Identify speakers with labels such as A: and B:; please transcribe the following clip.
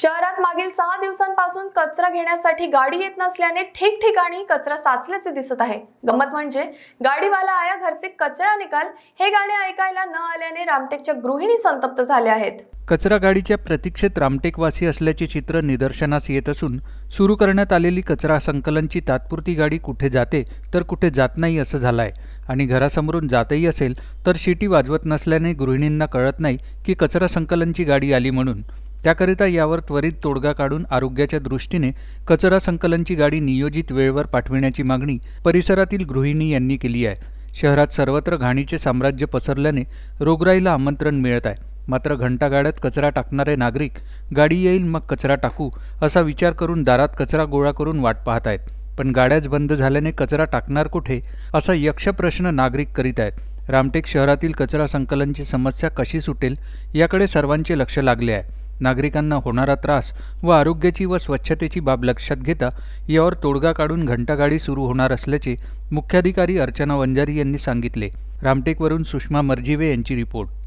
A: शहरात मागील सहा दिवसांपासून कचरा घेण्यासाठी गाडी येत नसल्याने ठिकठिकाणी कचरा साचल्याचे दिसत आहे गंमत म्हणजे गाडीवाला आया घरचे कचरा निकाल हे गाणे ऐकायला न आल्याने रामटेकच्या गृहिणी संतप्त झाल्या आहेत
B: कचरा गाडीच्या प्रतीक्षेत रामटेकवासी असल्याचे चित्र निदर्शनास येत असून सुरू करण्यात आलेली कचरा संकलनची तात्पुरती गाडी कुठे जाते तर कुठे जात नाही असं झालं आहे आणि घरासमोरून जातही असेल तर शिटी वाजवत नसल्याने गृहिणींना कळत नाही की कचरा संकलनची गाडी आली म्हणून त्याकरिता यावर त्वरित तोडगा काढून आरोग्याच्या दृष्टीने कचरा संकलनची गाडी नियोजित वेळेवर पाठविण्याची मागणी परिसरातील गृहिणी यांनी केली आहे शहरात सर्वत्र घाणीचे साम्राज्य पसरल्याने रोगराईला आमंत्रण मिळत आहे मात्र घंटागाड्यात कचरा टाकणारे नागरिक गाडी येईल मग कचरा टाकू असा विचार करून दारात कचरा गोळा करून वाट पाहत आहेत पण गाड्याच बंद झाल्याने कचरा टाकणार कुठे असा यक्ष प्रश्न नागरिक करीत आहेत रामटेक शहरातील कचरा संकलनची समस्या कशी सुटेल याकडे सर्वांचे लक्ष लागले आहे नागरिकांना होणारा त्रास व आरोग्याची व स्वच्छतेची बाब लक्षात घेता यावर तोडगा काढून घंटागाडी सुरू होणार असल्याचे मुख्याधिकारी अर्चना वंजारी यांनी सांगितले रामटेकवरून सुषमा मर्जीवे यांची रिपोर्ट